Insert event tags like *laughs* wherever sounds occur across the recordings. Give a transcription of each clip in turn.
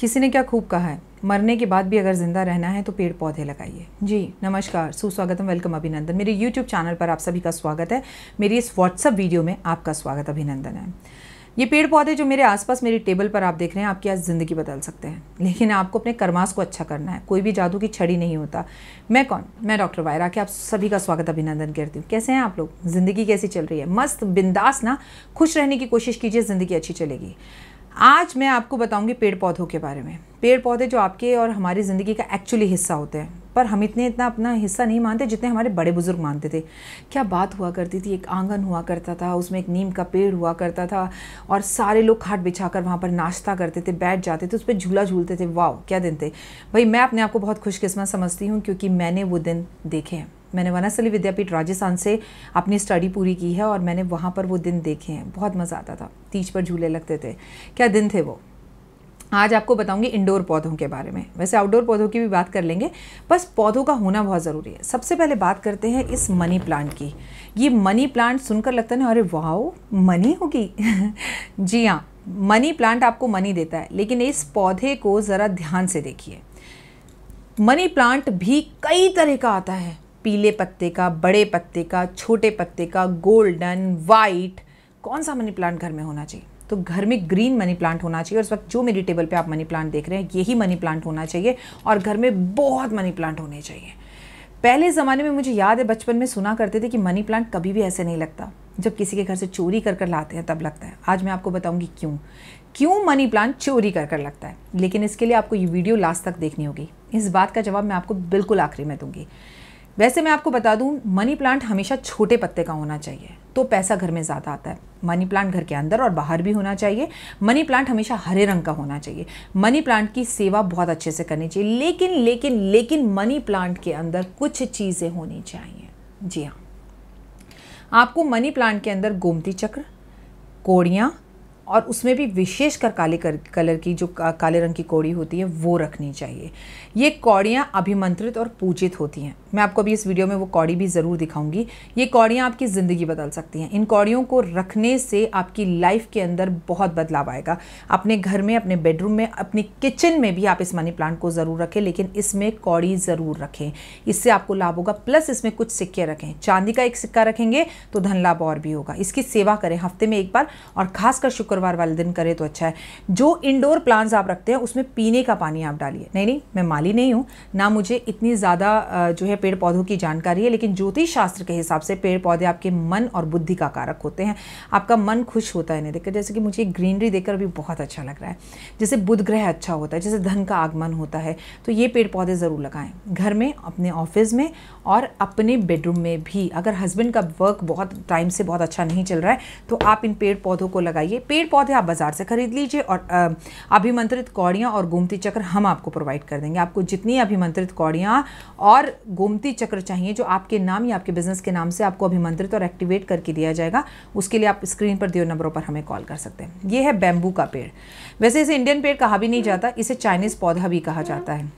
किसी ने क्या खूब कहा है मरने के बाद भी अगर ज़िंदा रहना है तो पेड़ पौधे लगाइए जी नमस्कार सुस्वागतम वेलकम अभिनंदन मेरे यूट्यूब चैनल पर आप सभी का स्वागत है मेरी इस व्हाट्सअप वीडियो में आपका स्वागत अभिनंदन है ये पेड़ पौधे जो मेरे आसपास मेरी टेबल पर आप देख रहे हैं आपकी आज ज़िंदगी बदल सकते हैं लेकिन आपको अपने कर्मास को अच्छा करना है कोई भी जादू की छड़ी नहीं होता मैं कौन मैं डॉक्टर वायरा के आप सभी का स्वागत अभिनंदन करती हूँ कैसे हैं आप लोग ज़िंदगी कैसी चल रही है मस्त बिंदास ना खुश रहने की कोशिश कीजिए ज़िंदगी अच्छी चलेगी आज मैं आपको बताऊंगी पेड़ पौधों के बारे में पेड़ पौधे जो आपके और हमारी ज़िंदगी का एक्चुअली हिस्सा होते हैं पर हम इतने इतना अपना हिस्सा नहीं मानते जितने हमारे बड़े बुजुर्ग मानते थे क्या बात हुआ करती थी एक आंगन हुआ करता था उसमें एक नीम का पेड़ हुआ करता था और सारे लोग खाट बिछा कर वहाँ पर नाश्ता करते थे बैठ जाते थे उस पर झूला झूलते थे वाह क्या दिन थे भाई मैं अपने आप को बहुत खुशकिस्मत समझती हूँ क्योंकि मैंने वो दिन देखे हैं मैंने वनासली विद्यापीठ राजस्थान से अपनी स्टडी पूरी की है और मैंने वहाँ पर वो दिन देखे हैं बहुत मज़ा आता था तीज पर झूले लगते थे क्या दिन थे वो आज आपको बताऊंगी इंडोर पौधों के बारे में वैसे आउटडोर पौधों की भी बात कर लेंगे बस पौधों का होना बहुत ज़रूरी है सबसे पहले बात करते हैं इस मनी प्लांट की ये मनी प्लांट सुनकर लगता है ना अरे वाह मनी होगी *laughs* जी हाँ मनी प्लांट आपको मनी देता है लेकिन इस पौधे को ज़रा ध्यान से देखिए मनी प्लांट भी कई तरह का आता है पीले पत्ते का बड़े पत्ते का छोटे पत्ते का गोल्डन वाइट कौन सा मनी प्लांट घर में होना चाहिए तो घर में ग्रीन मनी प्लांट होना चाहिए और इस वक्त जो मेरी टेबल पे आप मनी प्लांट देख रहे हैं यही मनी प्लांट होना चाहिए और घर में बहुत मनी प्लांट होने चाहिए पहले ज़माने में मुझे याद है बचपन में सुना करते थे कि मनी प्लांट कभी भी ऐसे नहीं लगता जब किसी के घर से चोरी कर कर लाते हैं तब लगता है आज मैं आपको बताऊंगी क्यों क्यों मनी प्लांट चोरी कर कर लगता है लेकिन इसके लिए आपको ये वीडियो लास्ट तक देखनी होगी इस बात का जवाब मैं आपको बिल्कुल आखिरी में दूंगी वैसे मैं आपको बता दूं मनी प्लांट हमेशा छोटे पत्ते का होना चाहिए तो पैसा घर में ज़्यादा आता है मनी प्लांट घर के अंदर और बाहर भी होना चाहिए मनी प्लांट हमेशा हरे रंग का होना चाहिए मनी प्लांट की सेवा बहुत अच्छे से करनी चाहिए लेकिन लेकिन लेकिन मनी प्लांट के अंदर कुछ चीज़ें होनी चाहिए जी हाँ आपको मनी प्लांट के अंदर गोमती चक्र कोड़ियाँ और उसमें भी विशेषकर काले कर, कलर की जो काले रंग की कौड़ी होती है वो रखनी चाहिए ये कौड़ियाँ अभिमंत्रित और पूजित होती हैं मैं आपको अभी इस वीडियो में वो कौड़ी भी ज़रूर दिखाऊंगी ये कौड़ियाँ आपकी ज़िंदगी बदल सकती हैं इन कौड़ियों को रखने से आपकी लाइफ के अंदर बहुत बदलाव आएगा अपने घर में अपने बेडरूम में अपनी किचन में भी आप इस मनी प्लांट को ज़रूर रखें लेकिन इसमें कौड़ी ज़रूर रखें इससे आपको लाभ होगा प्लस इसमें कुछ सिक्के रखें चांदी का एक सिक्का रखेंगे तो धन लाभ और भी होगा इसकी सेवा करें हफ्ते में एक बार और खासकर शुक्र शुक्रवार वाले दिन करें तो अच्छा है जो इंडोर प्लांट्स आप रखते हैं उसमें पीने का पानी आप डालिए नहीं नहीं मैं माली नहीं हूँ ना मुझे इतनी ज़्यादा जो है पेड़ पौधों की जानकारी है लेकिन ज्योतिष शास्त्र के हिसाब से पेड़ पौधे आपके मन और बुद्धि का कारक होते हैं आपका मन खुश होता है इन्हें देखकर जैसे कि मुझे ग्रीनरी देखकर भी बहुत अच्छा लग रहा है जैसे बुध ग्रह अच्छा होता है जैसे धन का आगमन होता है तो ये पेड़ पौधे ज़रूर लगाएं घर में अपने ऑफिस में और अपने बेडरूम में भी अगर हस्बैंड का वर्क बहुत टाइम से बहुत अच्छा नहीं चल रहा है तो आप इन पेड़ पौधों को लगाइए पेड़ पौधे आप बाज़ार से खरीद लीजिए और अभिमंत्रित कौड़ियाँ और गोमती चक्र हम आपको प्रोवाइड कर देंगे आपको जितनी अभिमंत्रित कौड़ियाँ और गोमती चक्र चाहिए जो आपके नाम या आपके बिजनेस के नाम से आपको अभिमंत्रित और एक्टिवेट करके दिया जाएगा उसके लिए आप स्क्रीन पर दिए नंबरों पर हमें कॉल कर सकते हैं ये है बैम्बू का पेड़ वैसे इसे इंडियन पेड़ कहा भी नहीं जाता इसे चाइनीज़ पौधा भी कहा जाता है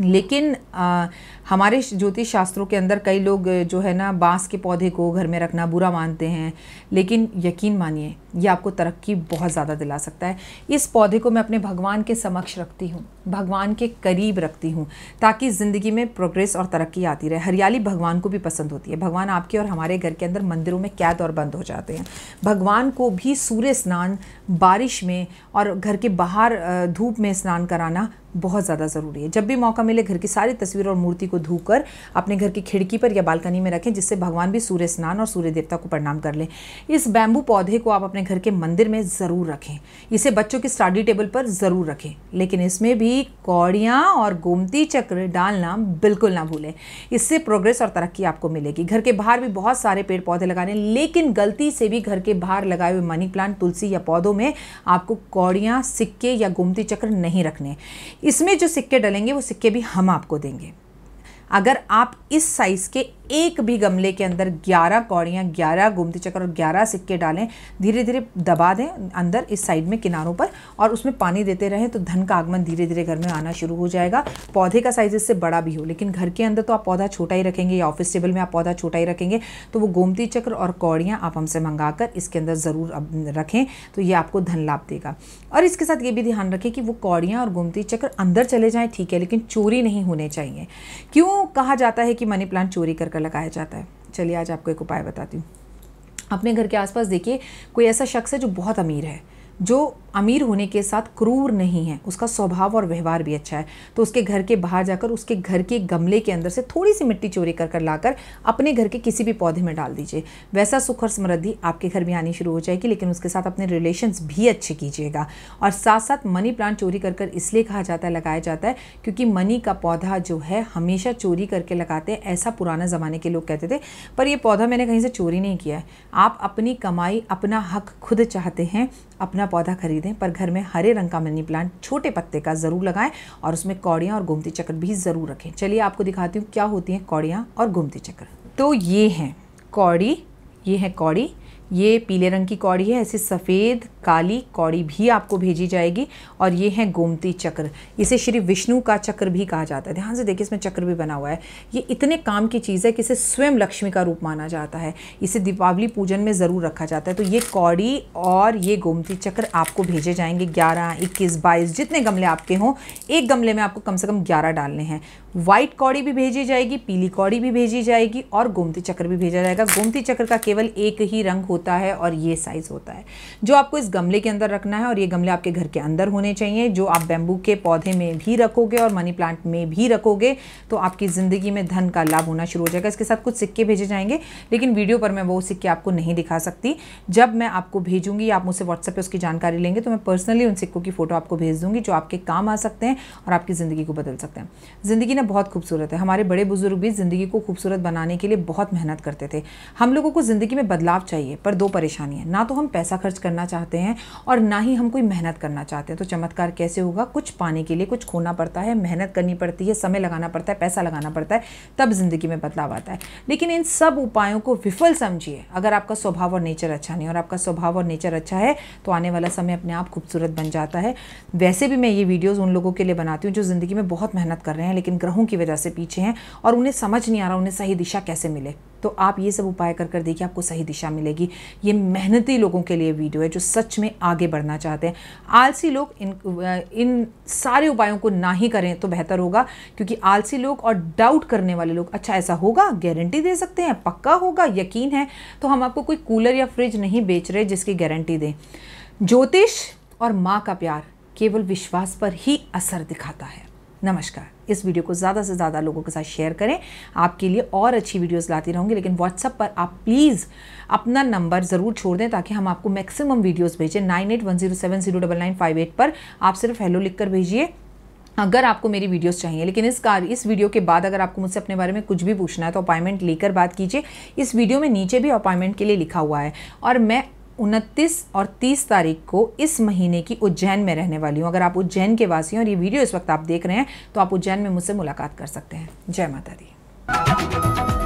लेकिन आ, हमारे ज्योतिष शास्त्रों के अंदर कई लोग जो है ना बांस के पौधे को घर में रखना बुरा मानते हैं लेकिन यकीन मानिए ये आपको तरक्की बहुत ज़्यादा दिला सकता है इस पौधे को मैं अपने भगवान के समक्ष रखती हूँ भगवान के करीब रखती हूँ ताकि ज़िंदगी में प्रोग्रेस और तरक्की आती रहे हरियाली भगवान को भी पसंद होती है भगवान आपके और हमारे घर के अंदर मंदिरों में कैद और बंद हो जाते हैं भगवान को भी सूर्य स्नान बारिश में और घर के बाहर धूप में स्नान कराना बहुत ज़्यादा ज़रूरी है जब भी मौका मिले घर की सारी तस्वीर और मूर्ति को धोकर अपने घर की खिड़की पर या बालकनी में रखें जिससे भगवान भी सूर्य स्नान और सूर्य देवता को प्रणाम कर लें इस बैम्बू पौधे को आप अपने घर के मंदिर में ज़रूर रखें इसे बच्चों की स्टडी टेबल पर ज़रूर रखें लेकिन इसमें भी कौड़ियाँ और गोमती चक्र डालना बिल्कुल ना भूलें इससे प्रोग्रेस और तरक्की आपको मिलेगी घर के बाहर भी बहुत सारे पेड़ पौधे लगाने लेकिन गलती से भी घर के बाहर लगाए हुए मनी प्लांट तुलसी या पौधों में आपको कौड़ियाँ सिक्के या गोमती चक्र नहीं रखने इसमें जो सिक्के डलेंगे वो सिक्के भी हम आपको देंगे अगर आप इस साइज़ के एक भी गमले के अंदर 11 कौड़ियाँ 11 गोमती चक्कर और 11 सिक्के डालें धीरे धीरे दबा दें अंदर इस साइड में किनारों पर और उसमें पानी देते रहें तो धन का आगमन धीरे धीरे घर में आना शुरू हो जाएगा पौधे का साइज इससे बड़ा भी हो लेकिन घर के अंदर तो आप पौधा छोटा ही रखेंगे या ऑफिस टेबल में आप पौधा छोटा ही रखेंगे तो वो गोमती चक्र और कौड़ियाँ आप हमसे मंगा कर इसके अंदर ज़रूर रखें तो ये आपको धन लाभ देगा और इसके साथ ये भी ध्यान रखें कि वो कौड़ियाँ और गोमती चक्र अंदर चले जाएँ ठीक है लेकिन चोरी नहीं होने चाहिए क्यों कहा जाता है कि मनी प्लांट चोरी कर कर लगाया जाता है चलिए आज आपको एक उपाय बताती हूँ अपने घर के आसपास देखिए कोई ऐसा शख्स है जो बहुत अमीर है जो अमीर होने के साथ क्रूर नहीं है उसका स्वभाव और व्यवहार भी अच्छा है तो उसके घर के बाहर जाकर उसके घर के गमले के अंदर से थोड़ी सी मिट्टी चोरी कर कर लाकर अपने घर के किसी भी पौधे में डाल दीजिए वैसा सुख और समृद्धि आपके घर में आनी शुरू हो जाएगी लेकिन उसके साथ अपने रिलेशंस भी अच्छे कीजिएगा और साथ साथ मनी प्लांट चोरी कर कर इसलिए कहा जाता है लगाया जाता है क्योंकि मनी का पौधा जो है हमेशा चोरी करके लगाते हैं ऐसा पुराना ज़माने के लोग कहते थे पर यह पौधा मैंने कहीं से चोरी नहीं किया है आप अपनी कमाई अपना हक खुद चाहते हैं अपना पौधा खरीद दें पर घर में हरे रंग का मनी प्लांट छोटे पत्ते का ज़रूर लगाएं और उसमें कौड़ियाँ और गोमती चक्र भी ज़रूर रखें चलिए आपको दिखाती हूँ क्या होती हैं कौड़ियाँ और गोमती चक्र तो ये हैं कौड़ी ये है कौड़ी ये पीले रंग की कौड़ी है ऐसे सफ़ेद काली कौड़ी भी आपको भेजी जाएगी और ये है गोमती चक्र इसे श्री विष्णु का चक्र भी कहा जाता है ध्यान से देखिए इसमें चक्र भी बना हुआ है ये इतने काम की चीज़ है कि इसे स्वयं लक्ष्मी का रूप माना जाता है इसे दीपावली पूजन में ज़रूर रखा जाता है तो ये कौड़ी और ये गोमती चक्र आपको भेजे जाएंगे ग्यारह इक्कीस बाईस जितने गमले आपके हों एक गमले में आपको कम से कम ग्यारह डालने हैं वाइट कौड़ी भी भेजी जाएगी पीली कौड़ी भी भेजी जाएगी और गोमती चक्र भी भेजा जाएगा गोमती चक्र का केवल एक ही रंग होता है और ये साइज़ होता है जो आपको इस गमले के अंदर रखना है और ये गमले आपके घर के अंदर होने चाहिए जो आप बेम्बू के पौधे में भी रखोगे और मनी प्लांट में भी रखोगे तो आपकी ज़िंदगी में धन का लाभ होना शुरू हो जाएगा इसके साथ कुछ सिक्के भेजे जाएंगे लेकिन वीडियो पर मैं वो सिक्के आपको नहीं दिखा सकती जब मैं आपको भेजूंगी आप मुझसे व्हाट्सएप पर उसकी जानकारी लेंगे तो मैं पर्सनली उन सिक्कों की फ़ोटो आपको भेज दूँगी जो आपके काम आ सकते हैं और आपकी ज़िंदगी को बदल सकते हैं ज़िंदगी ना बहुत खूबसूरत है हमारे बड़े बुजुर्ग भी ज़िंदगी को खूबसूरत बनाने के लिए बहुत मेहनत करते थे हम लोगों को ज़िंदगी में बदलाव चाहिए पर दो परेशानी है ना तो हम पैसा खर्च करना चाहते हैं हैं और ना ही हम कोई मेहनत करना चाहते हैं तो चमत्कार कैसे होगा कुछ पाने के लिए कुछ खोना पड़ता है मेहनत करनी पड़ती है समय लगाना पड़ता है पैसा लगाना पड़ता है तब ज़िंदगी में बदलाव आता है लेकिन इन सब उपायों को विफल समझिए अगर आपका स्वभाव और नेचर अच्छा नहीं और आपका स्वभाव और नेचर अच्छा है तो आने वाला समय अपने आप खूबसूरत बन जाता है वैसे भी मैं ये वीडियोज़ उन लोगों के लिए बनाती हूँ जो ज़िंदगी में बहुत मेहनत कर रहे हैं लेकिन ग्रहों की वजह से पीछे हैं और उन्हें समझ नहीं आ रहा उन्हें सही दिशा कैसे मिले तो आप ये सब उपाय कर कर देखिए आपको सही दिशा मिलेगी ये मेहनती लोगों के लिए वीडियो है जो सच में आगे बढ़ना चाहते हैं आलसी लोग इन इन सारे उपायों को ना ही करें तो बेहतर होगा क्योंकि आलसी लोग और डाउट करने वाले लोग अच्छा ऐसा होगा गारंटी दे सकते हैं पक्का होगा यकीन है तो हम आपको कोई कूलर या फ्रिज नहीं बेच रहे जिसकी गारंटी दें ज्योतिष और माँ का प्यार केवल विश्वास पर ही असर दिखाता है नमस्कार इस वीडियो को ज़्यादा से ज़्यादा लोगों के साथ शेयर करें आपके लिए और अच्छी वीडियोज़ लाती रहूँगी लेकिन व्हाट्सअप पर आप प्लीज़ अपना नंबर ज़रूर छोड़ दें ताकि हम आपको मैक्सिमम वीडियोज़ भेजें nine eight one zero seven zero double nine five eight पर आप सिर्फ हेलो लिख कर भेजिए अगर आपको मेरी वीडियोस चाहिए लेकिन इस कार इस वीडियो के बाद अगर आपको मुझसे अपने बारे में कुछ भी पूछना है तो अपॉइंटमेंट लेकर बात कीजिए इस वीडियो में नीचे भी अपॉइंटमेंट के लिए लिखा हुआ है और मैं उनतीस और तीस तारीख को इस महीने की उज्जैन में रहने वाली हूँ अगर आप उज्जैन के वासी और ये वीडियो इस वक्त आप देख रहे हैं तो आप उज्जैन में मुझसे मुलाकात कर सकते हैं जय माता दी